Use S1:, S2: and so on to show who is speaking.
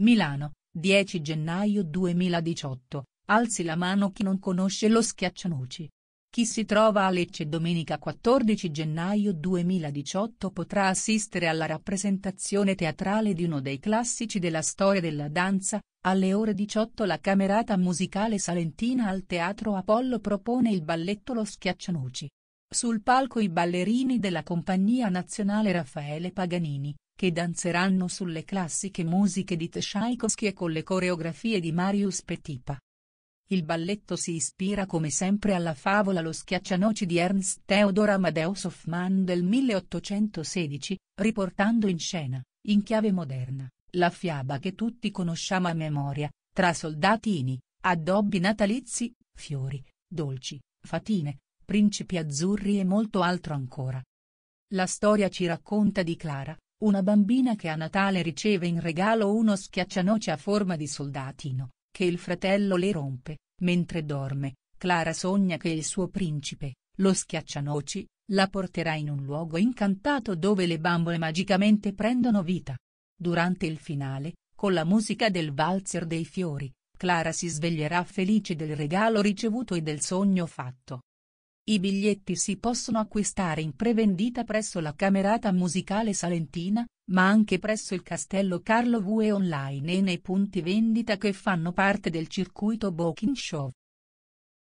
S1: Milano, 10 gennaio 2018, alzi la mano chi non conosce lo schiaccianoci. Chi si trova a Lecce domenica 14 gennaio 2018 potrà assistere alla rappresentazione teatrale di uno dei classici della storia della danza, alle ore 18 la camerata musicale salentina al Teatro Apollo propone il balletto Lo Schiaccianoci. Sul palco i ballerini della Compagnia Nazionale Raffaele Paganini, che danzeranno sulle classiche musiche di Tchaikovsky e con le coreografie di Marius Petipa. Il balletto si ispira come sempre alla favola Lo schiaccianoci di Ernst Theodor Amadeus Hoffmann del 1816, riportando in scena, in chiave moderna, la fiaba che tutti conosciamo a memoria, tra soldatini, addobbi natalizi, fiori, dolci, fatine, principi azzurri e molto altro ancora. La storia ci racconta di Clara, una bambina che a Natale riceve in regalo uno schiaccianoci a forma di soldatino, che il fratello le rompe, mentre dorme, Clara sogna che il suo principe, lo schiaccianoci, la porterà in un luogo incantato dove le bambole magicamente prendono vita. Durante il finale, con la musica del valzer dei fiori, Clara si sveglierà felice del regalo ricevuto e del sogno fatto. I biglietti si possono acquistare in prevendita presso la Camerata Musicale Salentina, ma anche presso il Castello Carlo V e online e nei punti vendita che fanno parte del circuito Booking Show.